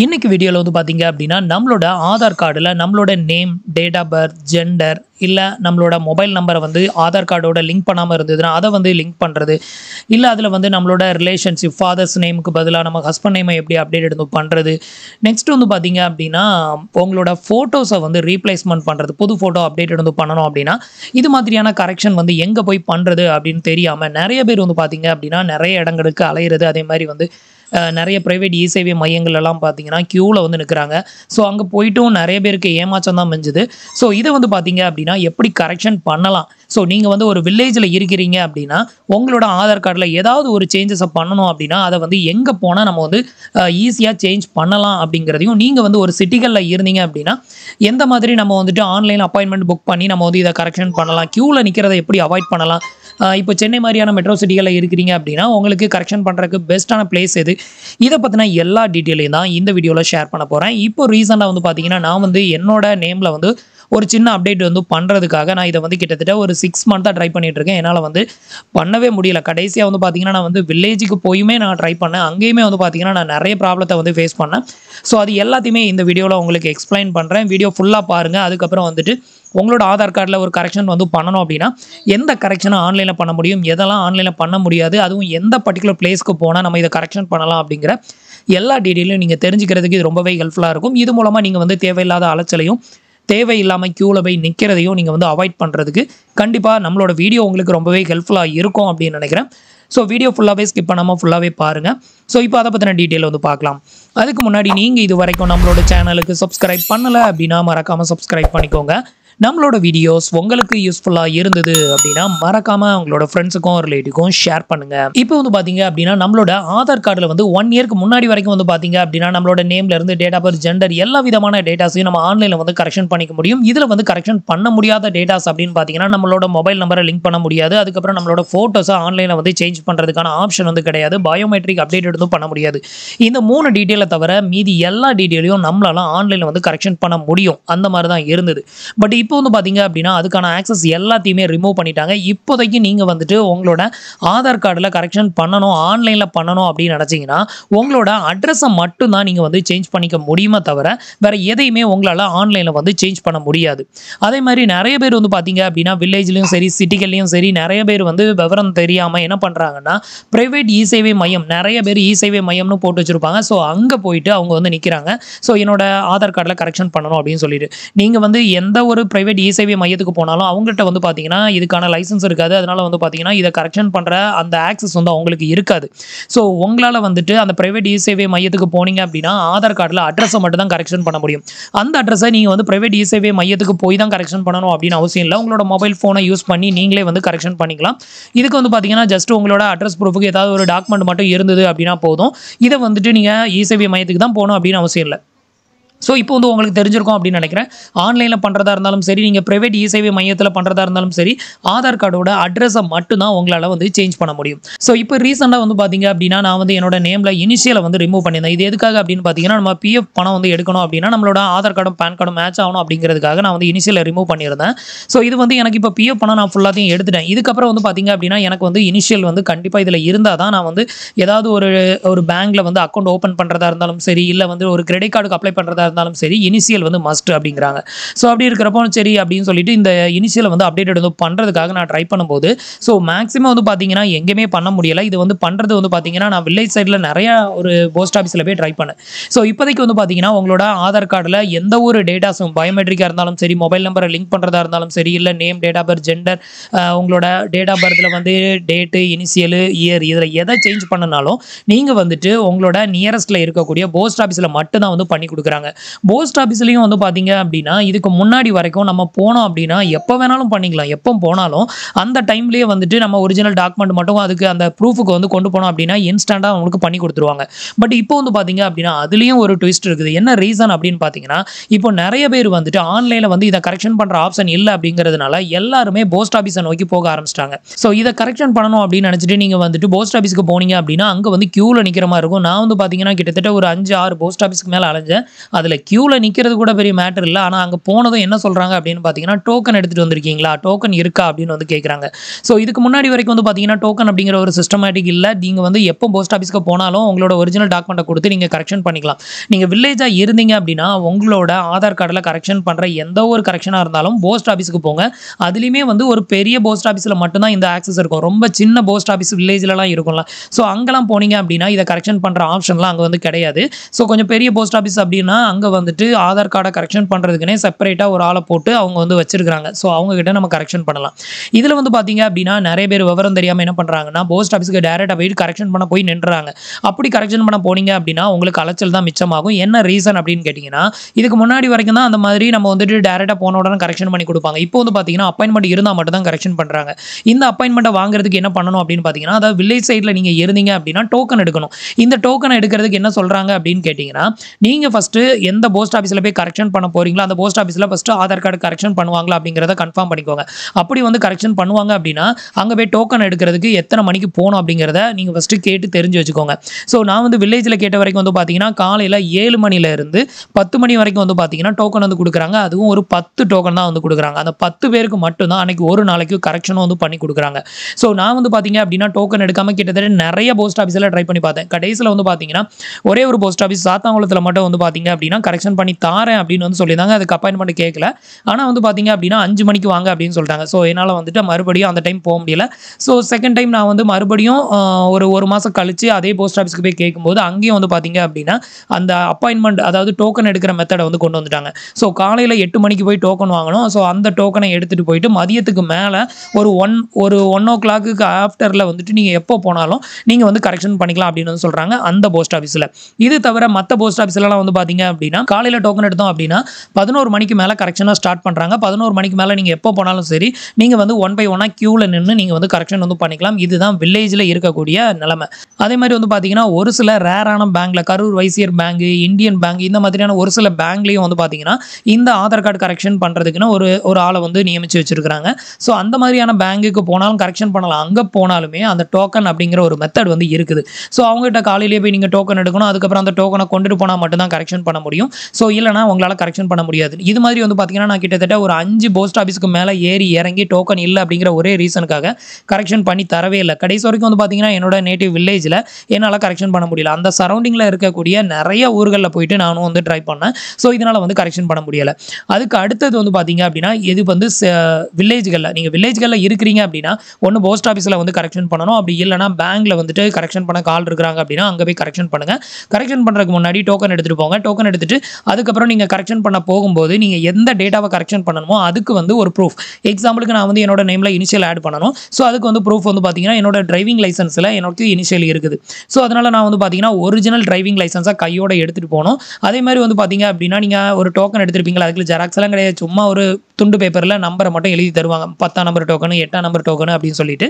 இன்றைக்கி வீடியோவில் வந்து பார்த்திங்க அப்படின்னா நம்மளோட ஆதார் கார்டில் நம்மளோட name date of birth gender இல்லை நம்மளோட மொபைல் நம்பரை வந்து ஆதார் கார்டோட லிங்க் பண்ணாமல் இருந்ததுன்னா அதை வந்து லிங்க் பண்ணுறது இல்லை அதில் வந்து நம்மளோட ரிலேஷன்ஷிப் ஃபாதர்ஸ் நேமுக்கு பதிலாக நம்ம ஹஸ்பண்ட் நேமை எப்படி அப்டேட் எடுத்து பண்ணுறது நெக்ஸ்ட் வந்து பார்த்தீங்க அப்படின்னா உங்களோட ஃபோட்டோஸை வந்து ரீப்ளேஸ்மெண்ட் பண்ணுறது புது ஃபோட்டோ அப்டேட் எடுத்து பண்ணணும் அப்படின்னா இது மாதிரியான கரெக்ஷன் வந்து எங்கே போய் பண்ணுறது அப்படின்னு தெரியாமல் நிறைய பேர் வந்து பார்த்தீங்க அப்படின்னா நிறைய இடங்களுக்கு அலையிறது அதே மாதிரி வந்து நிறைய ப்ரைவேட் இ சேவை எல்லாம் பார்த்தீங்கன்னா க்யூவில் வந்து நிற்கிறாங்க ஸோ அங்கே போயிட்டும் நிறைய பேருக்கு ஏமாச்சம் தான் மிஞ்சுது ஸோ இதை வந்து பார்த்தீங்க அப்படின்னா எப்படி கரெக்ஷன் பண்ணலாம் ஸோ நீங்கள் வந்து ஒரு வில்லேஜில் இருக்கிறீங்க அப்படின்னா உங்களோட ஆதார் கார்டில் ஏதாவது ஒரு சேஞ்சஸை பண்ணணும் அப்படின்னா அதை வந்து எங்கே போனால் நம்ம வந்து ஈஸியாக சேஞ்ச் பண்ணலாம் அப்படிங்கிறதையும் நீங்கள் வந்து ஒரு சிட்டிகளில் இருந்தீங்க அப்படின்னா எந்த மாதிரி நம்ம வந்துட்டு ஆன்லைன் அப்பாயின்மெண்ட் புக் பண்ணி நம்ம வந்து இதை கரெக்ஷன் பண்ணலாம் க்யூவில் நிற்கிறத எப்படி அவாய்ட் பண்ணலாம் இப்போ சென்னை மாதிரியான மெட்ரோ சிட்டிகளில் இருக்கிறீங்க அப்படின்னா உங்களுக்கு கரெக்ஷன் பண்ணுறதுக்கு பெஸ்ட்டான பிளேஸ் எது இதை பற்றின எல்லா டீட்டெயிலையும் தான் இந்த வீடியோவில் ஷேர் பண்ண போகிறேன் இப்போ ரீசெண்டாக வந்து பார்த்தீங்கன்னா நான் வந்து என்னோட நேமில் வந்து ஒரு சின்ன அப்டேட் வந்து பண்ணுறதுக்காக நான் இதை வந்து கிட்டத்தட்ட ஒரு சிக்ஸ் மந்த்தாக ட்ரை பண்ணிகிட்டு இருக்கேன் என்னால் வந்து பண்ணவே முடியல கடைசியாக வந்து பார்த்தீங்கன்னா நான் வந்து வில்லேஜுக்கு போயுமே நான் ட்ரை பண்ணேன் அங்கேயுமே வந்து பார்த்தீங்கன்னா நான் நிறைய ப்ராப்ளத்தை வந்து ஃபேஸ் பண்ணேன் ஸோ அது எல்லாத்தையுமே இந்த வீடியோவில் உங்களுக்கு எக்ஸ்பிளைன் பண்ணுறேன் வீடியோ ஃபுல்லாக பாருங்கள் அதுக்கப்புறம் வந்துட்டு உங்களோட ஆதார் கார்டில் ஒரு கரெக்ஷன் வந்து பண்ணணும் அப்படின்னா எந்த கரெக்ஷனை ஆன்லைனில் பண்ண முடியும் எதெல்லாம் ஆன்லைனில் பண்ண முடியாது அதுவும் எந்த பர்டிகுலர் பிளேஸ்க்கு போனால் நம்ம இதை கரெக்ஷன் பண்ணலாம் அப்படிங்கிற எல்லா டீட்டெயிலும் நீங்கள் தெரிஞ்சுக்கிறதுக்கு இது ரொம்பவே ஹெல்ப்ஃபுல்லாக இருக்கும் இது மூலமாக நீங்கள் வந்து தேவையில்லாத அலைச்சலையும் தேவையில்லாமல் க்யூவில் போய் நிற்கிறதையும் நீங்கள் வந்து அவாய்ட் பண்ணுறதுக்கு கண்டிப்பாக நம்மளோட வீடியோ உங்களுக்கு ரொம்பவே ஹெல்ப்ஃபுல்லாக இருக்கும் அப்படின்னு நினைக்கிறேன் ஸோ வீடியோ ஃபுல்லாகவே ஸ்கிப் பண்ணாமல் ஃபுல்லாகவே பாருங்கள் ஸோ இப்போ அதை பற்றின டீட்டெயில் வந்து பார்க்கலாம் அதுக்கு முன்னாடி நீங்கள் இது வரைக்கும் நம்மளோட சேனலுக்கு சப்ஸ்கிரைப் பண்ணலை அப்படின்னா மறக்காமல் சப்ஸ்கிரைப் பண்ணிக்கோங்க நம்மளோட வீடியோஸ் உங்களுக்கு யூஸ்ஃபுல்லாக இருந்தது அப்படின்னா மறக்காமல் உங்களோட ஃப்ரெண்ட்ஸுக்கும் ரிலேட்டிவ்க்கும் ஷேர் பண்ணுங்கள் இப்போ வந்து பார்த்தீங்க அப்படின்னா நம்மளோட ஆதார் கார்டில் வந்து ஒன் இயர்க்கு முன்னாடி வரைக்கும் வந்து பார்த்தீங்க அப்படின்னா நம்மளோட இருந்து டேட் ஆஃப் பர்த் ஜெண்டர் எல்லா விதமான டேட்டாஸையும் நம்ம ஆன்லைனில் வந்து கரெக்ஷன் பண்ணிக்க முடியும் இதில் வந்து கரெக்ஷன் பண்ண முடியாத டேட்டாஸ் அப்படின்னு பார்த்தீங்கன்னா நம்மளோட மொபைல் நம்பரை லிங்க் பண்ண முடியாது அதுக்கப்புறம் நம்மளோட ஃபோட்டோஸை ஆன்லைனில் வந்து சேஞ்ச் பண்ணுறதுக்கான ஆப்ஷன் வந்து கிடையாது பயோமெட்ரிக் அப்டேட் எதுவும் பண்ண முடியாது இந்த மூணு டீட்டெயிலை தவிர மீதி எல்லா டீட்டெயிலையும் நம்மளால ஆன்லைனில் வந்து கரெக்ஷன் பண்ண முடியும் அந்த மாதிரி தான் இருந்தது பட் இப்போ வந்து பார்த்தீங்க அப்படின்னா அதுக்கான ஆக்சஸ் எல்லாத்தையுமே ரிமூவ் பண்ணிட்டாங்க இப்போதைக்கு நீங்கள் வந்துட்டு உங்களோட ஆதார் கார்டில் கரெக்ஷன் பண்ணணும் ஆன்லைனில் பண்ணணும் அப்படின்னு நினச்சிங்கன்னா உங்களோட அட்ரஸை மட்டும்தான் நீங்கள் வந்து சேஞ்ச் பண்ணிக்க முடியுமே தவிர வேறு எதையுமே உங்களால் ஆன்லைனில் வந்து சேஞ்ச் பண்ண முடியாது அதே மாதிரி நிறைய பேர் வந்து பார்த்தீங்க அப்படின்னா வில்லேஜ்லேயும் சரி சிட்டிகள்லேயும் சரி நிறைய பேர் வந்து விவரம் தெரியாமல் என்ன பண்ணுறாங்கன்னா ப்ரைவேட் இ சேவை மையம் நிறைய பேர் இ சேவை மையம்னு போட்டு வச்சுருப்பாங்க ஸோ அங்கே போயிட்டு அவங்க வந்து நிற்கிறாங்க ஸோ என்னோட ஆதார் கார்டில் கரெக்ஷன் பண்ணணும் அப்படின்னு சொல்லிட்டு நீங்கள் வந்து எந்த ஒரு ப்ரைவேட் இசேவை e மையத்துக்கு போனாலும் அவங்கள்ட்ட வந்து பார்த்தீங்கன்னா இதுக்கான லைசன்ஸ் இருக்காது அதனால் வந்து பார்த்தீங்கன்னா இதை கரெக்ஷன் பண்ணுற அந்த ஆக்சஸ் வந்து அவங்களுக்கு இருக்காது ஸோ உங்களால் வந்துட்டு அந்த ப்ரைவேட் இசேவை e மையத்துக்கு போனீங்க அப்படின்னா ஆதார் கார்டில் அட்ரஸை மட்டும் தான் கரெக்ஷன் பண்ண முடியும் அந்த அட்ரஸை நீங்கள் வந்து ப்ரைவேட் இசேவை e மையத்துக்கு போய் தான் கரெக்ஷன் பண்ணணும் அப்படின்னு அவசியம் இல்லை உங்களோட மொபைல் ஃபோனை யூஸ் பண்ணி நீங்களே வந்து கரெக்ஷன் பண்ணிக்கலாம் இதுக்கு வந்து பார்த்தீங்கன்னா ஜஸ்ட் உங்களோட அட்ரஸ் ப்ரூஃபுக்கு ஏதாவது ஒரு டாக்குமெண்ட் மட்டும் இருந்தது அப்படின்னா போதும் இதை வந்துட்டு நீங்கள் இசேவை மையத்துக்கு தான் போகணும் அப்படின்னு அவசியம் இல்லை ஸோ இப்போ வந்து உங்களுக்கு தெரிஞ்சிருக்கும் அப்படின்னு நினைக்கிறேன் ஆன்லைனில் பண்ணுறதா இருந்தாலும் சரி நீங்கள் ப்ரைவேட் இசேவை மையத்தில் பண்ணுறதா இருந்தாலும் சரி ஆதார் கார்டோட அட்ரஸை மட்டும்தான் உங்களால் வந்து சேஞ்ச் பண்ண முடியும் ஸோ இப்போ ரீசெண்டாக வந்து பார்த்தீங்க அப்படின்னா நான் வந்து என்னோட நேமில் இனிஷியலை வந்து ரிமூவ் பண்ணியிருந்தேன் இது எதுக்காக அப்படின்னு பார்த்தீங்கன்னா நம்ம பிஎஃப் பணம் வந்து எடுக்கணும் அப்படின்னா நம்மளோட ஆதார் கார்டும் பேன் கார்டும் மேட்ச் ஆகணும் அப்படிங்கிறதுக்காக நான் வந்து இனிஷியலை ரிமூவ் பண்ணியிருந்தேன் ஸோ இது வந்து எனக்கு இப்போ பிஎஃப் பணம் நான் ஃபுல்லாத்தையும் எடுத்துட்டேன் இதுக்கப்புறம் வந்து பார்த்தீங்க அப்படின்னா எனக்கு வந்து இனிஷியல் வந்து கண்டிப்பாக இதில் இருந்தால் தான் நான் வந்து ஏதாவது ஒரு ஒரு பேங்க்கில் வந்து அக்கௌண்ட் ஓப்பன் பண்ணுறதா இருந்தாலும் சரி இல்லை வந்து ஒரு கிரெடிட் கார்டுக்கு அப்ளை பண்ணுறதா இருந்தாலும் சரி இனிஷியல் வந்து மஸ்ட் அப்படிங்கிறாங்க ஸோ அப்படி இருக்கிறப்போ சரி அப்படின்னு சொல்லிட்டு இந்த இனிஷியலை வந்து அப்டேட் வந்து பண்ணுறதுக்காக நான் ட்ரை பண்ணும்போது ஸோ மேக்ஸிமம் வந்து பார்த்தீங்கன்னா எங்கேயுமே பண்ண முடியலை இது வந்து பண்ணுறது வந்து பார்த்தீங்கன்னா நான் வில்லேஜ் சைடில் நிறையா ஒரு போஸ்ட் ஆஃபீஸில் போய் ட்ரை பண்ணேன் ஸோ இப்போதைக்கு வந்து பார்த்தீங்கன்னா உங்களோட ஆதார் கார்டில் எந்த ஒரு டேட்டாஸும் பயோமெட்ரிக்காக இருந்தாலும் சரி மொபைல் நம்பரை லிங்க் பண்ணுறதா இருந்தாலும் சரி இல்லை name date of birth gender உங்களோட டேட் ஆஃப் பர்த்தில் வந்து டேட்டு இனிஷியலு இயர் இதில் எதை சேஞ்ச் பண்ணனாலும் நீங்கள் வந்துட்டு உங்களோட நியரஸ்ட்டில் இருக்கக்கூடிய போஸ்ட் ஆஃபீஸில் மட்டும்தான் வந்து பண்ணி கொடுக்குறாங்க போஸ்ட் ஆஃபீஸ்லேயும் வந்து பார்த்தீங்க அப்படின்னா இதுக்கு முன்னாடி வரைக்கும் நம்ம போனோம் அப்படின்னா எப்போ வேணாலும் பண்ணிக்கலாம் எப்போ போனாலும் அந்த டைம்லேயே வந்துட்டு நம்ம ஒரிஜினல் டாக்குமெண்ட் மட்டும் அதுக்கு அந்த ப்ரூஃபுக்கு வந்து கொண்டு போனோம் அப்படின்னா இன்ஸ்டண்ட்டாக அவங்களுக்கு பண்ணி கொடுத்துருவாங்க பட் இப்போ வந்து பார்த்தீங்க அப்படின்னா அதுலேயும் ஒரு ட்விஸ்ட் இருக்குது என்ன ரீசன் அப்படின்னு பார்த்தீங்கன்னா இப்போ நிறைய பேர் வந்துட்டு ஆன்லைனில் வந்து இதை கரெக்ஷன் பண்ணுற ஆப்ஷன் இல்லை அப்படிங்கிறதுனால எல்லாருமே போஸ்ட் ஆஃபீஸை நோக்கி போக ஆரம்பிச்சிட்டாங்க ஸோ இதை கரெக்ஷன் பண்ணணும் அப்படின்னு நினச்சிட்டு நீங்கள் வந்துட்டு போஸ்ட் ஆஃபீஸ்க்கு போனீங்க அப்படின்னா அங்கே வந்து க்யூவில் நிற்கிற மாதிரி இருக்கும் நான் வந்து பார்த்தீங்கன்னா கிட்டத்தட்ட ஒரு அஞ்சு ஆறு போஸ்ட் ஆஃபீஸ்க்கு மேலே அலைஞ்சேன் அது அதில் க்யூவில் நிற்கிறது கூட பெரிய மேட்டர் இல்லை ஆனால் அங்கே போனதும் என்ன சொல்கிறாங்க அப்படின்னு பார்த்தீங்கன்னா டோக்கன் எடுத்துகிட்டு வந்திருக்கீங்களா டோக்கன் இருக்கா அப்படின்னு வந்து கேட்குறாங்க ஸோ இதுக்கு முன்னாடி வரைக்கும் வந்து பார்த்தீங்கன்னா டோக்கன் அப்படிங்கிற ஒரு சிஸ்டமேட்டிக் இல்லை நீங்கள் வந்து எப்போ போஸ்ட் ஆஃபீஸ்க்கு போனாலும் உங்களோட ஒரிஜினல் டாக்குமெண்ட்டை கொடுத்து நீங்கள் கரெக்ஷன் பண்ணிக்கலாம் நீங்கள் வில்லேஜாக இருந்தீங்க அப்படின்னா உங்களோட ஆதார் கார்டில் கரெக்ஷன் பண்ணுற எந்த ஒரு கரெக்ஷனாக இருந்தாலும் போஸ்ட் ஆஃபீஸுக்கு போங்க அதுலேயுமே வந்து ஒரு பெரிய போஸ்ட் ஆஃபீஸில் மட்டும்தான் இந்த ஆக்சஸ் இருக்கும் ரொம்ப சின்ன போஸ்ட் ஆஃபீஸ் வில்லேஜ்லலாம் இருக்கும்ல ஸோ அங்கெல்லாம் போனீங்க அப்படின்னா இதை கரெக்ஷன் பண்ணுற ஆப்ஷன்லாம் அங்கே வந்து கிடையாது ஸோ கொஞ்சம் பெரிய போஸ்ட் ஆஃபீஸ் அப்படின்னா அங்கே வந்துட்டு ஆதார் கார்டை கரெக்ஷன் பண்ணுறதுக்குனே செப்பரேட்டாக ஒரு ஆளை போட்டு அவங்க வந்து வச்சிருக்காங்க ஸோ அவங்ககிட்ட நம்ம கரெக்ஷன் பண்ணலாம் இதில் வந்து பார்த்தீங்க அப்படின்னா நிறைய பேர் விவரம் தெரியாமல் என்ன பண்ணுறாங்கன்னா போஸ்ட் ஆஃபீஸ்க்கு டேரெக்டாக போய்ட்டு கரெக்ஷன் பண்ண போய் நின்றுறாங்க அப்படி கரெக்ஷன் பண்ண போனீங்க அப்படின்னா உங்களுக்கு அலைச்சல் தான் மிச்சமாகும் என்ன ரீசன் அப்படின்னு கேட்டிங்கன்னா இதுக்கு முன்னாடி வரைக்கும் தான் அந்த மாதிரி நம்ம வந்துட்டு டேரெக்டாக போன உடனே கரெக்ஷன் பண்ணி கொடுப்பாங்க இப்போ வந்து பார்த்தீங்கன்னா அப்பாயின்மெண்ட் இருந்தால் மட்டும் தான் கரெக்ஷன் பண்ணுறாங்க இந்த அப்பாயின்மெண்ட்டை வாங்குறதுக்கு என்ன பண்ணணும் அப்படின்னு பார்த்தீங்கன்னா அதாவது வில்லேஜ் சைடில் நீங்கள் இருந்தீங்க அப்படின்னா டோக்கன் எடுக்கணும் இந்த டோக்கன் எடுக்கிறதுக்கு என்ன சொல்கிறாங்க அப்படின்னு கேட்டிங்கன்னா நீங்கள் ஃபஸ்ட்டு எந்த போஸ்ட் ஆஃபீஸில் போய் கரெக்ஷன் பண்ண போகிறீங்களோ அந்த போஸ்ட் ஆஃபீஸில் ஃபஸ்ட்டு ஆதார் கார்டு கரெக்ஷன் பண்ணுவாங்களா அப்படிங்கிறத கன்ஃபார்ம் பண்ணிக்கோங்க அப்படி வந்து கரெக்ஷன் பண்ணுவாங்க அப்படின்னா அங்கே போய் டோக்கன் எடுக்கிறதுக்கு எத்தனை மணிக்கு போகணும் அப்படிங்கிறத நீங்கள் ஃபஸ்ட்டு கேட்டு தெரிஞ்சு வச்சுக்கோங்க ஸோ நான் வந்து வில்லேஜில் கேட்ட வரைக்கும் வந்து பார்த்தீங்கன்னா காலையில் ஏழு மணிலேருந்து பத்து மணி வரைக்கும் வந்து பார்த்தீங்கன்னா டோக்கன் வந்து கொடுக்குறாங்க அதுவும் ஒரு பத்து டோக்கன் தான் வந்து கொடுக்குறாங்க அந்த பத்து பேருக்கு மட்டும்தான் அன்றைக்கி ஒரு நாளைக்கு கரெக்ஷனும் வந்து பண்ணி கொடுக்குறாங்க ஸோ நான் வந்து பார்த்தீங்க அப்படின்னா டோக்கன் எடுக்காமல் கிட்டத்தட்ட நிறைய போஸ்ட் ஆஃபீஸில் ட்ரை பண்ணி பார்த்தேன் கடைசியில் வந்து பார்த்தீங்கன்னா ஒரே ஒரு போஸ்ட் ஆஃபீஸ் சாத்தாங்குளத்தில் மட்டும் வந்து பார்த்தீங்க அப்படின்னா அப்படின்னா கரெக்ஷன் பண்ணி தாரேன் அப்படின்னு வந்து சொல்லியிருந்தாங்க அதுக்கு அப்பாயின்மெண்ட் கேட்கல ஆனால் வந்து பார்த்தீங்க அப்படின்னா அஞ்சு மணிக்கு வாங்க அப்படின்னு சொல்லிட்டாங்க ஸோ என்னால் வந்துட்டு மறுபடியும் அந்த டைம் போக முடியல ஸோ செகண்ட் டைம் நான் வந்து மறுபடியும் ஒரு ஒரு மாதம் கழித்து அதே போஸ்ட் ஆஃபீஸ்க்கு போய் கேட்கும்போது அங்கேயும் வந்து பார்த்தீங்க அப்படின்னா அந்த அப்பாயின்மெண்ட் அதாவது டோக்கன் எடுக்கிற மெத்தடை வந்து கொண்டு வந்துட்டாங்க ஸோ காலையில் எட்டு மணிக்கு போய் டோக்கன் வாங்கணும் ஸோ அந்த டோக்கனை எடுத்துகிட்டு போயிட்டு மதியத்துக்கு மேலே ஒரு ஒன் ஒரு ஒன் ஓ கிளாக்கு ஆஃப்டரில் வந்துட்டு நீங்கள் எப்போ போனாலும் நீங்கள் வந்து கரெக்ஷன் பண்ணிக்கலாம் அப்படின்னு வந்து சொல்கிறாங்க அந்த போஸ்ட் ஆஃபீஸில் இது தவிர மற்ற போஸ்ட் ஆஃபீஸ்லலாம் வந்து பார்த்தீங்க அப்படின்னா அப்படின்னா காலையில் டோக்கன் எடுத்தோம் அப்படின்னா பதினோரு மணிக்கு மேலே கரெக்ஷனாக ஸ்டார்ட் பண்ணுறாங்க பதினோரு மணிக்கு மேலே நீங்கள் எப்போ போனாலும் சரி நீங்கள் வந்து ஒன் பை ஒன்னாக க்யூவில் நின்று நீங்கள் வந்து கரெக்ஷன் வந்து பண்ணிக்கலாம் இதுதான் வில்லேஜில் இருக்கக்கூடிய நிலைமை அதே மாதிரி வந்து பார்த்தீங்கன்னா ஒரு சில ரேரான பேங்கில் Karur Vysya bank Indian bank இந்த மாதிரியான ஒரு சில பேங்க்லேயும் வந்து பார்த்தீங்கன்னா இந்த ஆதார் கார்டு கரெக்ஷன் பண்ணுறதுக்குன்னு ஒரு ஒரு ஆளை வந்து நியமித்து வச்சுருக்காங்க ஸோ அந்த மாதிரியான பேங்க்குக்கு போனாலும் கரெக்ஷன் பண்ணலாம் அங்கே போனாலுமே அந்த டோக்கன் அப்படிங்கிற ஒரு மெத்தட் வந்து இருக்குது ஸோ அவங்ககிட்ட காலையிலேயே போய் நீங்கள் டோக்கன் எடுக்கணும் அதுக்கப்புறம் அந்த டோக்கனை கொண்டுட்டு போனால் மட்டும்தான் கரெக்ஷன் பண்ண முடியும் முடியும் ஸோ இல்லைனா உங்களால் கரெக்ஷன் பண்ண முடியாது இது மாதிரி வந்து பார்த்தீங்கன்னா நான் கிட்டத்தட்ட ஒரு அஞ்சு போஸ்ட் ஆஃபீஸ்க்கு மேலே ஏறி இறங்கி டோக்கன் இல்லை அப்படிங்கிற ஒரே ரீசனுக்காக கரெக்ஷன் பண்ணி தரவே இல்லை கடைசி வரைக்கும் வந்து பார்த்தீங்கன்னா என்னோட நேட்டிவ் வில்லேஜில் என்னால் கரெக்ஷன் பண்ண முடியல அந்த சரௌண்டிங்கில் இருக்கக்கூடிய நிறைய ஊர்களில் போயிட்டு நானும் வந்து ட்ரை பண்ணேன் ஸோ இதனால் வந்து கரெக்ஷன் பண்ண முடியலை அதுக்கு அடுத்தது வந்து பார்த்தீங்க அப்படின்னா இது வந்து வில்லேஜ்களில் நீங்கள் வில்லேஜ்களில் இருக்கிறீங்க அப்படின்னா ஒன்று போஸ்ட் ஆஃபீஸில் வந்து கரெக்ஷன் பண்ணணும் அப்படி இல்லைனா பேங்க்கில் வந்துட்டு கரெக்ஷன் பண்ண கால் இருக்கிறாங்க அப்படின்னா அங்கே போய் கரெக்ஷன் பண்ணுங்கள் கரெக்ஷன் பண்ணுறதுக்கு முன்னாடி டோக்கன் எடுத்துகிட்டு போங்க டோக்கன் எடுத்துகிட்டு கொடுத்துட்டு அதுக்கப்புறம் நீங்கள் கரெக்ஷன் பண்ண போகும்போது நீங்கள் எந்த டேட்டாவை கரெக்ஷன் பண்ணணுமோ அதுக்கு வந்து ஒரு ப்ரூஃப் எக்ஸாம்பிளுக்கு நான் வந்து என்னோட நேமில் இனிஷியல் ஆட் பண்ணணும் ஸோ அதுக்கு வந்து ப்ரூஃப் வந்து பார்த்தீங்கன்னா என்னோட டிரைவிங் லைசன்ஸில் எனக்கு இனிஷியல் இருக்குது ஸோ அதனால் நான் வந்து பார்த்தீங்கன்னா ஒரிஜினல் டிரைவிங் லைசன்ஸாக கையோட எடுத்துகிட்டு போகணும் அதே மாதிரி வந்து பார்த்தீங்க அப்படின்னா நீங்கள் ஒரு டோக்கன் எடுத்துருப்பீங்களா அதுக்கு ஜெராக்ஸ் எல்லாம் கிடையாது சும்மா ஒரு துண்டு பேப்பரில் நம்பரை மட்டும் எழுதி தருவாங்க பத்தாம் நம்பர் டோக்கனு எட்டாம் நம்பர் டோக்கனு அப்படின்னு சொல்லிட்டு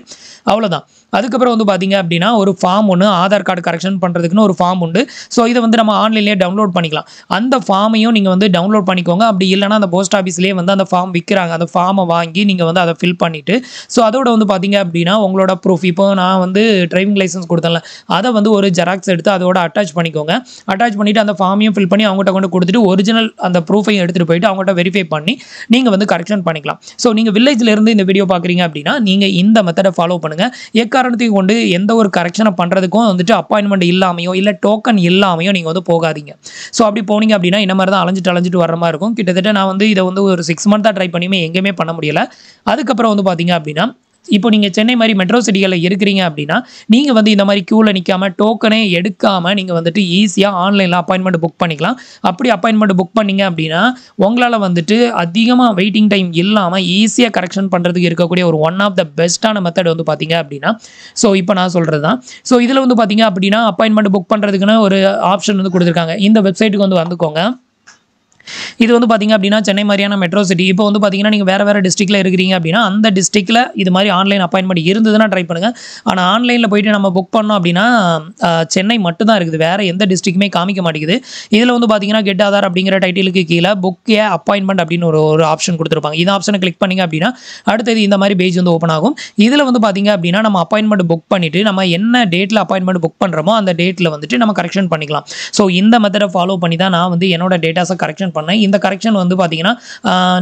அவ்வளோதான் அதுக்கப்புறம் வந்து பார்த்தீங்க அப்படின்னா ஒரு ஃபார்ம் ஒன்று ஆதார் கார்டு கரெக்ஷன் பண்ணுறதுக்குன்னு ஒரு ஃபார்ம் உண்டு ஸோ இதை வந்து நம்ம ஆன்லைன்லேயே டவுன்லோட் பண்ணிக்கலாம் அந்த ஃபார்மையும் நீங்கள் வந்து டவுன்லோட் பண்ணிக்கோங்க அப்படி இல்லைனா அந்த போஸ்ட் ஆஃபீஸ்லேயே வந்து அந்த ஃபார்ம் விற்கிறாங்க அந்த ஃபார்மை வாங்கி நீங்கள் வந்து அதை ஃபில் பண்ணிவிட்டு ஸோ அதோட வந்து பார்த்தீங்க அப்படின்னா உங்களோட ப்ரூஃப் இப்போ நான் வந்து டிரைவிங் லைசன்ஸ் கொடுத்தேன்ல அதை வந்து ஒரு ஜெராக்ஸ் எடுத்து அதோட அட்டாச் பண்ணிக்கோங்க அட்டாச் பண்ணிவிட்டு அந்த ஃபார்மையும் ஃபில் பண்ணி அவங்ககிட்ட கொண்டு கொடுத்துட்டு ஒரிஜினல் அந்த ப்ரூஃபையும் எடுத்துகிட்டு போயிட்டு அவங்ககிட்ட வெரிஃபை பண்ணி நீங்கள் வந்து கரெக்ஷன் பண்ணிக்கலாம் ஸோ நீங்கள் வில்லேஜ்லேருந்து இந்த வீடியோ பார்க்குறீங்க அப்படின்னா நீங்கள் இந்த மெத்தடை ஃபாலோ பண்ணுங்கள் எக்காரணத்தையும் கொண்டு எந்த ஒரு கரெக்ஷனை பண்ணுறதுக்கும் வந்துட்டு அப்பாயின்மெண்ட் இல்லாமையோ இல்லை டோக்கன் இல்லாமையோ நீங்கள் வந்து போகாதீங்க ஸோ அப்படி போனீங்க அப்படின்னா என்ன மாதிரி தான் அலைஞ்சிட்டு அலைஞ்சிட்டு வர மாதிரி இருக்கும் கிட்டத்தட்ட நான் வந்து இதை வந்து ஒரு சிக்ஸ் மந்த்தாக ட்ரை பண்ணியுமே எங்கேயுமே பண்ண முடியலை அதுக்கப்புறம் வந்து பார்த்தீங்க அப்படின்னா இப்போ நீங்கள் சென்னை மாதிரி மெட்ரோ சிட்டிகளில் இருக்கிறீங்க அப்படின்னா நீங்கள் வந்து இந்த மாதிரி க்யூவில் நிற்காம டோக்கனே எடுக்காமல் நீங்கள் வந்துட்டு ஈஸியாக ஆன்லைனில் அப்பாயின்மெண்ட் புக் பண்ணிக்கலாம் அப்படி அப்பாயின்மெண்ட் புக் பண்ணிங்க அப்படின்னா உங்களால் வந்துட்டு அதிகமாக வெயிட்டிங் டைம் இல்லாமல் ஈஸியாக கரெக்ஷன் பண்ணுறதுக்கு இருக்கக்கூடிய ஒரு ஒன் ஆஃப் த பெஸ்ட்டான மெத்தட் வந்து பார்த்தீங்க அப்படின்னா ஸோ இப்போ நான் சொல்கிறது தான் ஸோ இதில் வந்து பார்த்தீங்க அப்படின்னா அப்பாயின்மெண்ட் புக் பண்ணுறதுக்குன்னு ஒரு ஆப்ஷன் வந்து கொடுத்துருக்காங்க இந்த வெப்சைட்டுக்கு வந்து வந்துக்கோங்க இது வந்து பார்த்திங்க அப்படின்னா சென்னை மாதிரியான மெட்ரோ சிட்டி இப்போ வந்து பார்த்திங்கன்னா நீங்கள் வேறு வேறு டிஸ்ட்ரிக்ட்டில் இருக்கிறீங்க அப்படின்னா அந்த டிஸ்ட்ரிக்ட்டில் இது மாதிரி ஆன்லைன் அப்பாயின்மெண்ட் இருந்ததுன்னா ட்ரை பண்ணுங்கள் ஆனால் ஆன்லைனில் போயிட்டு நம்ம புக் பண்ணோம் அப்படின்னா சென்னை மட்டும் தான் இருக்குது வேறு எந்த டிஸ்ட்ரிக்ட்டுமே காமிக்க மாட்டேங்குது இதில் வந்து பார்த்திங்கன்னா கெட் ஆதார் அப்படிங்கிற டைட்டிலுக்கு கீழே புக் ஏ அப்பாயின்மெண்ட் அப்படின்னு ஒரு ஒரு ஆப்ஷன் கொடுத்துருப்பாங்க இந்த ஆப்ஷனை கிளிக் பண்ணிங்க அப்படின்னா அடுத்தது இந்த மாதிரி பேஜ் வந்து ஓப்பன் ஆகும் இதில் வந்து பார்த்திங்க அப்படின்னா நம்ம அப்பாயின்மெண்ட் புக் பண்ணிவிட்டு நம்ம என்ன டேட்டில் அப்பாயின்மெண்ட் புக் பண்ணுறோமோ அந்த டேட்டில் வந்துட்டு நம்ம கரெக்ஷன் பண்ணிக்கலாம் ஸோ இந்த மெத்தடை ஃபாலோ பண்ணி தான் நான் வந்து என்னோட டேட்டாஸை கரெக்ஷன் பண்ணேன் இந்த கரெக்ஷன் வந்து பார்த்தீங்கன்னா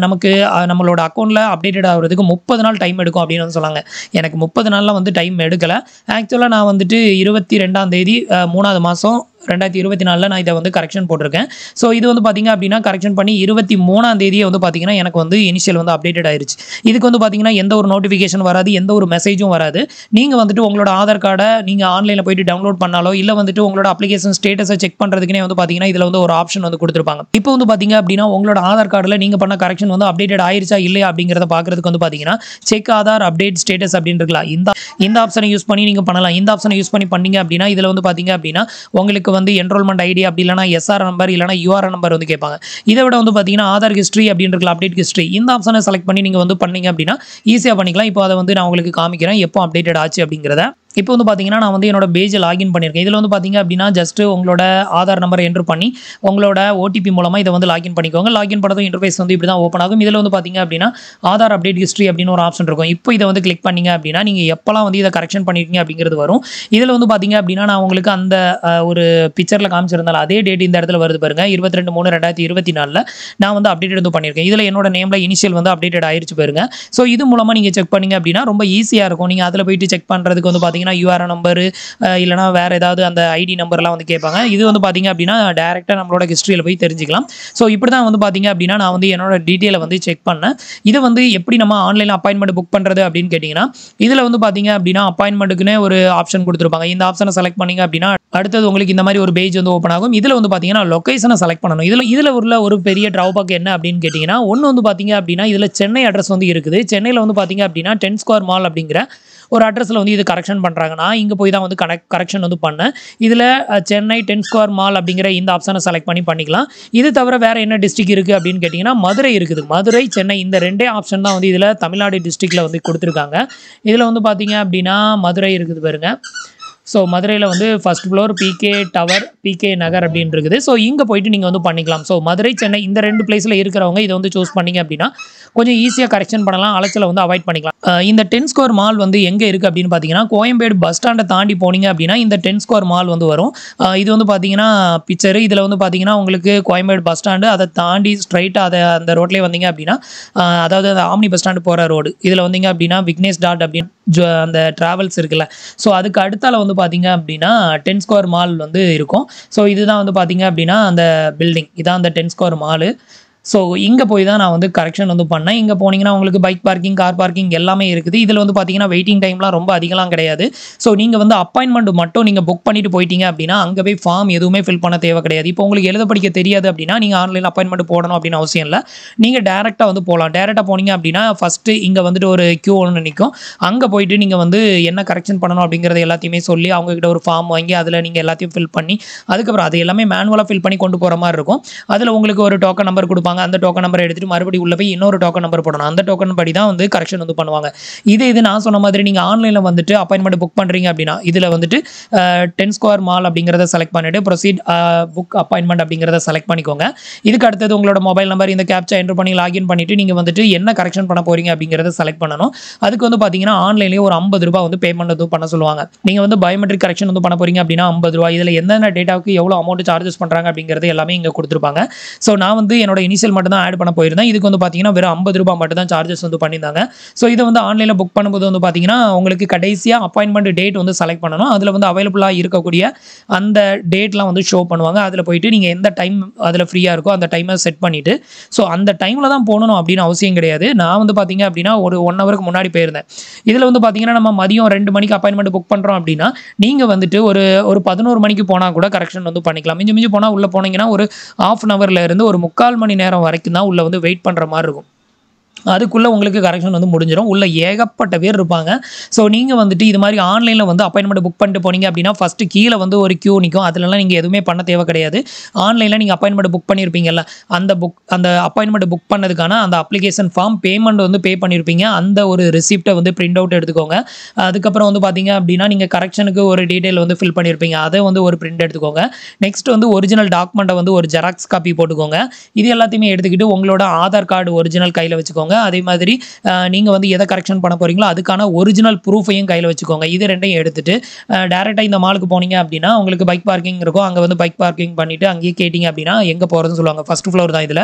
நமக்கு நம்மளோட அக்கௌண்ட்டில் அப்டேட்டட் ஆகிறதுக்கு முப்பது நாள் டைம் எடுக்கும் அப்படின்னு வந்து சொன்னாங்க எனக்கு முப்பது நாளில் வந்து டைம் எடுக்கலை ஆக்சுவலாக நான் வந்துட்டு இருபத்தி ரெண்டாம் தேதி மூணாவது மாதம் ரெண்டாயிரத்தி இருபத்தி நாலில் நான் இதை வந்து கரெக்ஷன் போட்டிருக்கேன் ஸோ இது வந்து பார்த்திங்க அப்படின்னா கரெக்ஷன் பண்ணி இருபத்தி மூணாம் தேதியை வந்து பார்த்திங்கன்னா எனக்கு வந்து இனிஷியல் வந்து அப்டேட்டட் ஆயிருச்சு இதுக்கு வந்து பார்த்திங்கன்னா எந்த ஒரு நோட்டிஃபிகேஷன் வராது எந்த ஒரு மெசேஜும் வராது நீங்கள் வந்துட்டு உங்களோட ஆதார் கார்டை நீங்கள் ஆன்லைனில் போயிட்டு டவுன்லோட் பண்ணாலோ இல்லை வந்துட்டு உங்களோட அப்ளிகேஷன் ஸ்டேட்டஸை செக் பண்ணுறதுக்குனே வந்து பார்த்திங்கன்னா இதில் வந்து ஒரு ஆப்ஷன் வந்து கொடுத்துருப்பாங்க இப்போ வந்து பார்த்திங்க அப்படின்னா உங்களோட ஆதார் கார்டில் நீங்கள் பண்ண கரெக்ஷன் வந்து அப்டேட்டட் ஆயிருச்சா இல்லையா அப்படிங்கிறத பார்க்குறதுக்கு வந்து பார்த்திங்கன்னா செக் ஆதார் அப்டேட் ஸ்டேட்டஸ் அப்படின்னு இருக்கலாம் இந்த இந்த ஆப்ஷனை யூஸ் பண்ணி நீங்கள் பண்ணலாம் இந்த ஆப்ஷனை யூஸ் பண்ணி பண்ணிங்க அப்படின்னா இதில் வந்து பார்த்திங்க அப்படின்னா உங்களுக்கு வந்து என்ரோல்மெண்ட் ஐடி அப்படி இல்லைனா எஸ்ஆர் நம்பர் இல்லைனா யூஆர் நம்பர் வந்து கேட்பாங்க இதை விட வந்து பார்த்தீங்கன்னா ஆதார் ஹிஸ்ட்ரி அப்படின்றது அப்டேட் ஹிஸ்ட்ரி இந்த ஆப்ஷனை செலக்ட் பண்ணி நீங்கள் வந்து பண்ணீங்க அப்படின்னா ஈஸியாக பண்ணிக்கலாம் இப்போ அதை வந்து நான் உங்களுக்கு காமிக்கிறேன் எப்போ அப்டேட்டட் ஆச்சு அப்படிங்கிறத இப்போ வந்து பார்த்தீங்கன்னா நான் வந்து என்னோட பேஜை லாகின் பண்ணியிருக்கேன் இதில் வந்து பார்த்தீங்க அப்படின்னா ஜஸ்ட்டு உங்களோட ஆதார் நம்பர் என்ட்ரு பண்ணி உங்களோட ஓடிபி மூலமாக இதை வந்து லாகின் பண்ணிக்கோங்க லாகின் பண்ணதும் இன்டர்ஃபேஸ் வந்து இப்படி தான் ஓப்பன் ஆகும் இதில் வந்து பார்த்தீங்க அப்படின்னா ஆதார் அப்டேட் ஹிஸ்ட்ரி அப்படின்னு ஒரு ஆப்ஷன் இருக்கும் இப்போ இதை வந்து கிளிக் பண்ணிங்க அப்படின்னா நீங்கள் எப்போல்லாம் வந்து இதை கரெக்ஷன் பண்ணியிருக்கீங்க அப்படிங்கிறது வரும் இதில் வந்து பார்த்தீங்க அப்படின்னா நான் உங்களுக்கு அந்த ஒரு பிக்சரில் காமிச்சிருந்தாலும் அதே டேட் இந்த இடத்துல வருது பாருங்கள் இருபத்தி ரெண்டு மூணு ரெண்டாயிரத்தி இருபத்தி நாலில் நான் வந்து அப்டேட் வந்து பண்ணியிருக்கேன் இதில் என்னோட நேமில் இனிஷியல் வந்து அப்டேட் ஆயிடுச்சு பாருங்க ஸோ இது மூலமாக நீங்கள் செக் பண்ணிங்க அப்படின்னா ரொம்ப ஈஸியாக இருக்கும் நீங்கள் அதில் போயிட்டு செக் பண்ணுறதுக்கு வந்து பார்த்தீங்கன்னா பார்த்தீங்கன்னா யூஆர்என் நம்பரு இல்லைனா வேறு ஏதாவது அந்த ஐடி நம்பர்லாம் வந்து கேட்பாங்க இது வந்து பார்த்திங்க அப்படின்னா டேரெக்டாக நம்மளோட ஹிஸ்ட்ரியில் போய் தெரிஞ்சுக்கலாம் ஸோ இப்படி தான் வந்து பார்த்திங்க அப்படின்னா நான் வந்து என்னோட டீட்டெயிலை வந்து செக் பண்ணேன் இதை வந்து எப்படி நம்ம ஆன்லைனில் அப்பாயின்மெண்ட் புக் பண்ணுறது அப்படின்னு கேட்டிங்கன்னா இதில் வந்து பார்த்திங்க அப்படின்னா அப்பாயின்மெண்ட்டுக்குன்னே ஒரு ஆப்ஷன் கொடுத்துருப்பாங்க இந்த ஆப்ஷனை செலக்ட் பண்ணிங்க அப்படின்னா அடுத்தது உங்களுக்கு இந்த மாதிரி ஒரு பேஜ் வந்து ஓப்பன் ஆகும் இதில் வந்து பார்த்திங்கன்னா லொக்கேஷனை செலக்ட் பண்ணணும் இதில் இதில் உள்ள ஒரு பெரிய ட்ராபாக் என்ன அப்படின்னு கேட்டிங்கன்னா ஒன்று வந்து பார்த்திங்க அப்படின்னா இதில் சென்னை அட்ரஸ் வந்து இருக்குது சென்னையில் வந்து பார்த்திங்க அப்படின்னா டென் ஸ்கொயர் மால் அப்படிங்கிற ஒரு அட்ரஸில் வந்து இது கரெக்ஷன் பண்ணுறாங்கன்னா இங்கே போய் தான் வந்து கனெக்ட் கரெக்ஷன் வந்து பண்ணேன் இதில் சென்னை டென் ஸ்கொயர் மால் அப்படிங்கிற இந்த ஆப்ஷனை செலக்ட் பண்ணி பண்ணிக்கலாம் இது தவிர வேறு என்ன டிஸ்ட்ரிக் இருக்குது அப்படின்னு கேட்டிங்கன்னா மதுரை இருக்குது மதுரை சென்னை இந்த ரெண்டே ஆப்ஷன் தான் வந்து இதில் தமிழ்நாடு டிஸ்ட்ரிக்டில் வந்து கொடுத்துருக்காங்க இதில் வந்து பார்த்தீங்க அப்படின்னா மதுரை இருக்குது பாருங்கள் ஸோ மதுரையில் வந்து first floor PK tower PK Nagar அப்படின்னு இருக்குது ஸோ இங்கே போயிட்டு நீங்கள் வந்து பண்ணிக்கலாம் ஸோ மதுரை சென்னை இந்த ரெண்டு பிளேஸில் இருக்கிறவங்க இதை வந்து சூஸ் பண்ணிங்க அப்படின்னா கொஞ்சம் ஈஸியாக கரெக்ஷன் பண்ணலாம் அலைச்சலை வந்து அவாய்ட் பண்ணிக்கலாம் இந்த டென் ஸ்கோர் மால் வந்து எங்கே இருக்குது அப்படின்னு பார்த்தீங்கன்னா கோயம்பேடு பஸ் ஸ்டாண்டை தாண்டி போனீங்க அப்படின்னா இந்த டென் ஸ்கோர் மால் வந்து வரும் இது வந்து பார்த்தீங்கன்னா பிக்சரு இதில் வந்து பார்த்தீங்கன்னா உங்களுக்கு கோயம்பேடு பஸ் ஸ்டாண்டு அதை தாண்டி ஸ்ட்ரைட்டாக அதை அந்த ரோட்லேயே வந்தீங்க அப்படின்னா அதாவது அந்த ஆம்னி பஸ் ஸ்டாண்டு போகிற ரோடு இதில் வந்தீங்க அப்படின்னா விக்னேஷ் டாட் அப்படின்னு அந்த ட்ராவல்ஸ் இருக்குல்ல ஸோ அதுக்கு அடுத்தால் வந்து வந்து பார்த்தீங்க அப்படின்னா டென் ஸ்கொயர் மால் வந்து இருக்கும் ஸோ இதுதான் வந்து பார்த்தீங்க அப்படின்னா அந்த பில்டிங் இதான் அந்த டென் ஸ்கொயர் மாலு ஸோ இங்கே போய் தான் நான் வந்து கரெக்ஷன் வந்து பண்ணேன் இங்கே போனீங்கன்னா உங்களுக்கு பைக் பார்க்கிங் கார் பார்க்கிங் எல்லாமே இருக்குது இதில் வந்து பார்த்தீங்கன்னா வெயிட்டிங் டைம்லாம் ரொம்ப அதிகம்லாம் கிடையாது ஸோ நீங்கள் வந்து அப்பாயின்மெண்ட் மட்டும் நீங்கள் புக் பண்ணிட்டு போயிட்டீங்க அப்படின்னா அங்கே போய் ஃபார்ம் எதுவுமே ஃபில் பண்ண தேவை கிடையாது இப்போ உங்களுக்கு எழுத படிக்க தெரியாது அப்படின்னா நீங்கள் ஆன்லைன் அப்பாயின்மெண்ட் போடணும் அப்படின்னு அவசியம் இல்லை நீங்கள் டேரெக்டாக வந்து போகலாம் டேரெக்டாக போனீங்க அப்படின்னா ஃபஸ்ட்டு இங்கே வந்துட்டு ஒரு க்யூ ஒன்று நிற்கும் அங்கே போயிட்டு நீங்கள் வந்து என்ன கரெக்ஷன் பண்ணணும் அப்படிங்கிறது எல்லாத்தையுமே சொல்லி அவங்கக்கிட்ட ஒரு ஃபார்ம் வாங்கி அதில் நீங்கள் எல்லாத்தையும் ஃபில் பண்ணி அதுக்கப்புறம் அது எல்லாமே மேனுவலாக ஃபில் பண்ணி கொண்டு போகிற மாதிரி இருக்கும் அதில் உங்களுக்கு ஒரு டோக்கன் நம்பர் கொடுப்பாங்க பண்ணுவாங்க அந்த டோக்கன் நம்பர் எடுத்துட்டு மறுபடியும் உள்ள போய் இன்னொரு டோக்கன் நம்பர் போடணும் அந்த டோக்கன் படி தான் வந்து கரெக்ஷன் வந்து பண்ணுவாங்க இது இது நான் சொன்ன மாதிரி நீங்கள் ஆன்லைனில் வந்துட்டு அப்பாயின்மெண்ட் புக் பண்ணுறீங்க அப்படின்னா இதில் வந்துட்டு டென் ஸ்கொயர் மால் அப்படிங்கிறத செலக்ட் பண்ணிட்டு ப்ரொசீட் புக் அப்பாயின்மெண்ட் அப்படிங்கிறத செலக்ட் பண்ணிக்கோங்க இதுக்கு அடுத்தது உங்களோட மொபைல் நம்பர் இந்த கேப்ச்சா என்ட்ரு பண்ணி லாகின் பண்ணிட்டு நீங்கள் வந்துட்டு என்ன கரெக்ஷன் பண்ண போறீங்க அப்படிங்கிறத செலக்ட் பண்ணணும் அதுக்கு வந்து பார்த்தீங்கன்னா ஆன்லைன்லேயே ஒரு ஐம்பது ரூபா வந்து பேமெண்ட் வந்து பண்ண சொல்லுவாங்க நீங்கள் வந்து பயோமெட்ரிக் கரெக்ஷன் வந்து பண்ண போறீங்க அப்படின்னா ஐம்பது ரூபாய் இதில் என்னென்ன டேட்டாவுக்கு எவ்வளோ அமௌண்ட் சார்ஜஸ் பண்ணுறாங்க அப்படிங்கிறது எல்லாமே இங்கே கொடுத்துருப்பாங்க ஸோ நான் வந்து என்னோட இனிஷியல் டீசல் மட்டும் தான் ஆட் பண்ண போயிருந்தேன் இதுக்கு வந்து பார்த்தீங்கன்னா வெறும் ஐம்பது ரூபாய் மட்டும் தான் சார்ஜஸ் வந்து பண்ணியிருந்தாங்க ஸோ இதை வந்து ஆன்லைனில் புக் பண்ணும்போது வந்து பார்த்தீங்கன்னா உங்களுக்கு கடைசியாக அப்பாயின்மெண்ட் டேட் வந்து செலக்ட் பண்ணணும் அதில் வந்து அவைலபிளாக இருக்கக்கூடிய அந்த டேட்லாம் வந்து ஷோ பண்ணுவாங்க அதில் போயிட்டு நீங்கள் எந்த டைம் அதில் ஃப்ரீயாக இருக்கோ அந்த டைமை செட் பண்ணிவிட்டு ஸோ அந்த டைமில் தான் போகணும் அப்படின்னு அவசியம் கிடையாது நான் வந்து பார்த்தீங்க அப்படின்னா ஒரு ஒன் ஹவருக்கு முன்னாடி போயிருந்தேன் இதில் வந்து பார்த்தீங்கன்னா நம்ம மதியம் ரெண்டு மணிக்கு அப்பாயின்மெண்ட் புக் பண்ணுறோம் அப்படின்னா நீங்கள் வந்துட்டு ஒரு ஒரு பதினோரு மணிக்கு போனால் கூட கரெக்ஷன் வந்து பண்ணிக்கலாம் மிஞ்சி மிஞ்சி போனால் உள்ளே போனீங்கன்னா ஒரு ஆஃப் அன் ஹவரில் இருந்து ஒரு முக்கால் மணி நேரம் நேரம் வரைக்கும் தான் உள்ளே வந்து வெயிட் பண்ணுற மாதிரி இருக்கும் அதுக்குள்ளே உங்களுக்கு கரெக்ஷன் வந்து முடிஞ்சிடும் உள்ள ஏகப்பட்ட பேர் இருப்பாங்க ஸோ நீங்கள் வந்துட்டு இது மாதிரி ஆன்லைனில் வந்து அப்பாயின்மெண்ட் புக் பண்ணிட்டு போனீங்க அப்படின்னா ஃபஸ்ட்டு கீழே வந்து ஒரு க்யூ நிற்கும் அதிலலாம் நீங்கள் எதுவுமே பண்ண தேவை கிடையாது ஆன்லைனில் நீங்கள் அப்பாயின்மெண்ட் புக் பண்ணியிருப்பீங்கல்ல அந்த புக் அந்த அப்பாயின்மெண்ட் புக் பண்ணதுக்கான அந்த அப்ளிகேஷன் ஃபார்ம் பேமெண்ட் வந்து பே பண்ணியிருப்பீங்க அந்த ஒரு ரிசிப்டை வந்து பிரிண்ட் அவுட் எடுத்துக்கோங்க அதுக்கப்புறம் வந்து பார்த்தீங்க அப்படின்னா நீங்கள் கரெக்ஷனுக்கு ஒரு டீட்டெயில் வந்து ஃபில் பண்ணியிருப்பீங்க அதை வந்து ஒரு பிரிண்ட் எடுத்துக்கோங்க நெக்ஸ்ட் வந்து ஒரிஜினல் டாக்குமெண்ட்டை வந்து ஒரு ஜெராக்ஸ் காப்பி போட்டுக்கோங்க இது எல்லாத்தையுமே எடுத்துக்கிட்டு உங்களோட ஆதார் கார்டு ஒரிஜினல் கையில் வச்சுக்கோங்க வச்சுக்கோங்க அதே மாதிரி நீங்கள் வந்து எதை கரெக்ஷன் பண்ண போகிறீங்களோ அதுக்கான ஒரிஜினல் ப்ரூஃபையும் கையில் வச்சுக்கோங்க இது ரெண்டையும் எடுத்துட்டு டேரெக்டாக இந்த மாலுக்கு போனீங்க அப்படின்னா உங்களுக்கு பைக் பார்க்கிங் இருக்கும் அங்கே வந்து பைக் பார்க்கிங் பண்ணிவிட்டு அங்கேயே கேட்டிங்க அப்படின்னா எங்கே போகிறதுன்னு சொல்லுவாங்க ஃபஸ்ட் ஃப்ளோர் தான் இதில்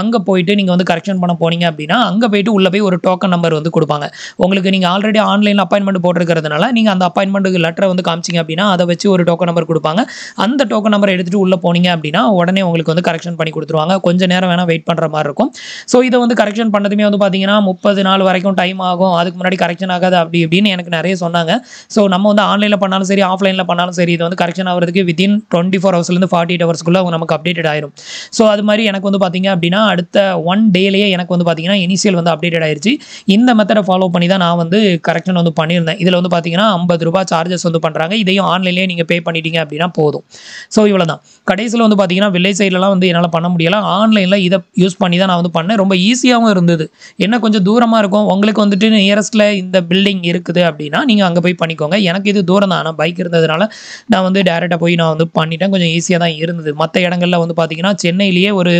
அங்கே போயிட்டு நீங்கள் வந்து கரெக்ஷன் பண்ண போனீங்க அப்படின்னா அங்கே போயிட்டு உள்ளே போய் ஒரு டோக்கன் நம்பர் வந்து கொடுப்பாங்க உங்களுக்கு நீங்கள் ஆல்ரெடி ஆன்லைன் அப்பாயின்மெண்ட் போட்டிருக்கிறதுனால நீங்கள் அந்த அப்பாயின்மெண்ட்டுக்கு லெட்டரை வந்து காமிச்சிங்க அப்படின்னா அதை வச்சு ஒரு டோக்கன் நம்பர் கொடுப்பாங்க அந்த டோக்கன் நம்பர் எடுத்துகிட்டு உள்ளே போனீங்க அப்படின்னா உடனே உங்களுக்கு வந்து கரெக்ஷன் பண்ணி கொடுத்துருவாங்க கொஞ்சம் நேரம் வேணால் வெயிட் பண்ணுற மாதிரி இருக்கும் ஸோ இதை வந்து கரெக்ஷன் பண்ணதுமே எல்லாத்துலேயுமே வந்து பார்த்தீங்கன்னா முப்பது நாள் வரைக்கும் டைம் ஆகும் அதுக்கு முன்னாடி கரெக்ஷன் ஆகாது அப்படி இப்படின்னு எனக்கு நிறைய சொன்னாங்க ஸோ நம்ம வந்து ஆன்லைனில் பண்ணாலும் சரி ஆஃப்லைனில் பண்ணாலும் சரி இது வந்து கரெக்ஷன் ஆகிறதுக்கு வித்தின் டுவெண்ட்டி ஃபோர் ஹவர்ஸ்லேருந்து ஃபார்ட்டி எயிட் ஹவர்ஸ்க்குள்ளே அவங்க நமக்கு அப்டேட்டட் ஆயிரும் ஸோ அது மாதிரி எனக்கு வந்து பார்த்தீங்க அப்படின்னா அடுத்த ஒன் டேலேயே எனக்கு வந்து பார்த்தீங்கன்னா இனிஷியல் வந்து அப்டேட்டட் ஆயிடுச்சு இந்த மெத்தடை ஃபாலோ பண்ணி தான் நான் வந்து கரெக்ஷன் வந்து பண்ணியிருந்தேன் இதில் வந்து பார்த்தீங்கன்னா ஐம்பது ரூபா சார்ஜஸ் வந்து பண்ணுறாங்க இதையும் ஆன்லைன்லேயே நீங்கள் பே பண்ணிட்டீங்க அப்படின்னா போதும் ஸோ இவ்வளோ தான் கடைசியில் வந்து பார்த்தீங்கன்னா வில்லேஜ் சைட்லலாம் வந்து என்னால் பண்ண முடியலை ஆன்லைனில் இதை யூஸ் பண்ணி தான் நான் வந்து பண்ணேன் ரொம்ப ஈஸியாகவும் இருந்தது என்ன கொஞ்சம் தூரமாக இருக்கும் உங்களுக்கு வந்துட்டு நியரஸ்ட்டில் இந்த பில்டிங் இருக்குது அப்படின்னா நீங்கள் அங்கே போய் பண்ணிக்கோங்க எனக்கு இது தூரம் தான் ஆனால் பைக் இருந்ததுனால நான் வந்து டேரெக்டாக போய் நான் வந்து பண்ணிட்டேன் கொஞ்சம் ஈஸியாக தான் இருந்தது மற்ற இடங்களில் வந்து பார்த்தீங்கன்னா சென்னையிலேயே ஒரு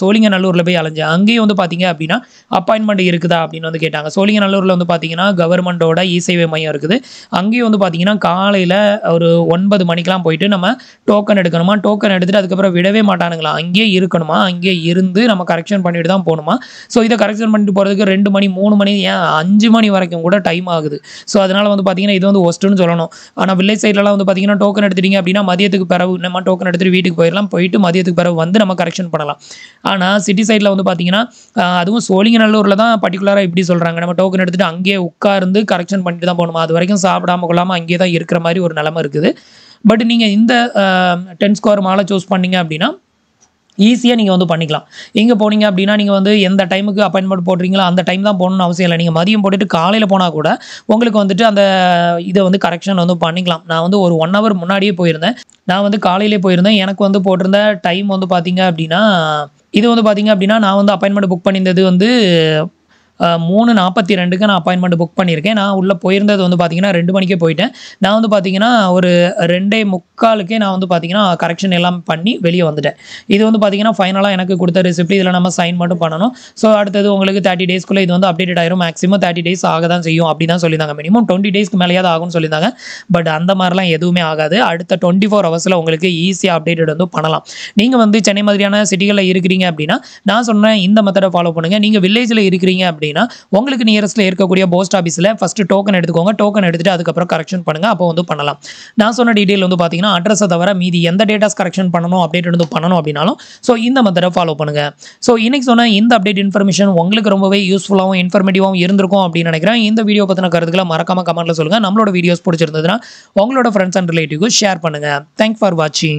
சோழிங்கநல்லூரில் போய் அலைஞ்சேன் அங்கேயும் வந்து பார்த்தீங்க அப்படின்னா அப்பாயின்மெண்ட் இருக்குதா அப்படின்னு வந்து கேட்டாங்க சோழிங்கநல்லூரில் வந்து பார்த்தீங்கன்னா கவர்மெண்ட்டோட இசேவை மையம் இருக்குது அங்கேயும் வந்து பார்த்தீங்கன்னா காலையில் ஒரு ஒன்பது மணிக்கெலாம் போயிட்டு நம்ம டோக்கன் எடுக்கணுமா டோக்கன் எடுத்துகிட்டு அதுக்கப்புறம் விடவே மாட்டானுங்களா அங்கேயே இருக்கணுமா அங்கேயே இருந்து நம்ம கரெக்ஷன் பண்ணிட்டு தான் போகணுமா ஸோ இதை கரெக்ட் கரெக்ஷன் பண்ணிட்டு போகிறதுக்கு ரெண்டு மணி மூணு மணி ஏன் அஞ்சு மணி வரைக்கும் கூட டைம் ஆகுது ஸோ அதனால் வந்து பார்த்தீங்கன்னா இது வந்து ஒஸ்ட்டுன்னு சொல்லணும் ஆனால் வில்லேஜ் சைட்லலாம் வந்து பார்த்தீங்கன்னா டோக்கன் எடுத்துட்டீங்க அப்படின்னா மதியத்துக்கு பிறகு நம்ம டோக்கன் எடுத்துகிட்டு வீட்டுக்கு போயிடலாம் போயிட்டு மதியத்துக்கு பிறகு வந்து நம்ம கரெக்ஷன் பண்ணலாம் ஆனால் சிட்டி சைடில் வந்து பார்த்தீங்கன்னா அதுவும் சோழிங்கநல்லூரில் தான் பர்டிகுலராக இப்படி சொல்கிறாங்க நம்ம டோக்கன் எடுத்துகிட்டு அங்கேயே உட்கார்ந்து கரெக்ஷன் பண்ணிட்டு தான் போகணுமா அது வரைக்கும் சாப்பிடாம கொள்ளாமல் அங்கேயே தான் இருக்கிற மாதிரி ஒரு நிலமை இருக்குது பட் நீங்கள் இந்த டென் ஸ்கொயர் மாலை சூஸ் பண்ணீங்க அப்படின்னா ஈஸியாக நீங்கள் வந்து பண்ணிக்கலாம் இங்கே போனீங்க அப்படின்னா நீங்கள் வந்து எந்த டைமுக்கு அப்பாயின்மெண்ட் போடுறீங்களோ அந்த டைம் தான் போகணும்னு அவசியம் இல்லை நீங்கள் மதியம் போட்டுட்டு காலையில் போனால் கூட உங்களுக்கு வந்துட்டு அந்த இதை வந்து கரெக்ஷன் வந்து பண்ணிக்கலாம் நான் வந்து ஒரு ஒன் ஹவர் முன்னாடியே போயிருந்தேன் நான் வந்து காலையிலே போயிருந்தேன் எனக்கு வந்து போட்டிருந்த டைம் வந்து பார்த்தீங்க அப்படின்னா இது வந்து பார்த்தீங்க அப்படின்னா நான் வந்து அப்பாயின்மெண்ட் புக் பண்ணியிருந்தது வந்து மூணு நாற்பத்தி ரெண்டுக்கு நான் அப்பாயின்மெண்ட் புக் பண்ணியிருக்கேன் நான் உள்ளே போயிருந்தது வந்து பார்த்தீங்கன்னா ரெண்டு மணிக்கே போயிட்டேன் நான் வந்து பார்த்தீங்கன்னா ஒரு ரெண்டே முக்காலுக்கே நான் வந்து பார்த்தீங்கன்னா கரெக்ஷன் எல்லாம் பண்ணி வெளியே வந்துட்டேன் இது வந்து பார்த்தீங்கன்னா ஃபைனலாக எனக்கு கொடுத்த ரெசிப்ட் இதில் நம்ம சைன் மட்டும் பண்ணணும் ஸோ அடுத்தது உங்களுக்கு தேர்ட்டி டேஸ்க்குள்ளே இது வந்து அப்டேட் ஆயிரும் மேக்ஸிமம் தேர்ட்டி டேஸ் ஆக தான் செய்யும் அப்படி தான் சொல்லியிருந்தாங்க மினிமம் டுவெண்ட்டி டேஸ்க்கு மேலேயாவது ஆகும்னு சொல்லியிருந்தாங்க பட் அந்த மாதிரிலாம் எதுவுமே ஆகாது அடுத்த டுவெண்ட்டி ஃபோர் ஹவர்ஸில் உங்களுக்கு ஈஸியாக அப்டேட் வந்து பண்ணலாம் நீங்கள் வந்து சென்னை மாதிரியான சிட்டிகளில் இருக்கிறீங்க அப்படின்னா நான் சொன்னேன் இந்த மெத்தடை ஃபாலோ பண்ணுங்கள் நீங்கள் வில்லேஜில் இருக்கிறீங்க அப்படின்னா உங்களுக்கு நியரஸ்ட்டில் இருக்கக்கூடிய போஸ்ட் ஆஃபீஸில் ஃபஸ்ட்டு டோக்கன் எடுத்துக்கோங்க டோக்கன் எடுத்துகிட்டு அதுக்கப்புறம் கரெக்ஷன் பண்ணுங்கள் அப்போ வந்து பண்ணலாம் நான் சொன்ன டீட்டெயில் வந்து பார்த்தீங்கன்னா அட்ரஸை தவிர மீதி எந்த டேட்டாஸ் கரெக்ஷன் பண்ணணும் அப்டேட் வந்து பண்ணணும் அப்படின்னாலும் ஸோ இந்த மெத்தடை ஃபாலோ பண்ணுங்கள் ஸோ இன்றைக்கி சொன்ன இந்த அப்டேட் இன்ஃபர்மேஷன் உங்களுக்கு ரொம்பவே யூஸ்ஃபுல்லாகவும் இன்ஃபர்மேட்டிவாகவும் இருந்திருக்கும் அப்படின்னு நினைக்கிறேன் இந்த வீடியோ பற்றின கருத்துக்களை மறக்காமல் கமெண்ட்டில் சொல்லுங்கள் நம்மளோட வீடியோஸ் பிடிச்சிருந்ததுன்னா உங்களோட ஃப்ரெண்ட்ஸ் அண்ட் ரிலேட்டிவ்க்கு ஷேர் பண்ணுங்கள் தேங்க் ஃபார் வாட்சிங்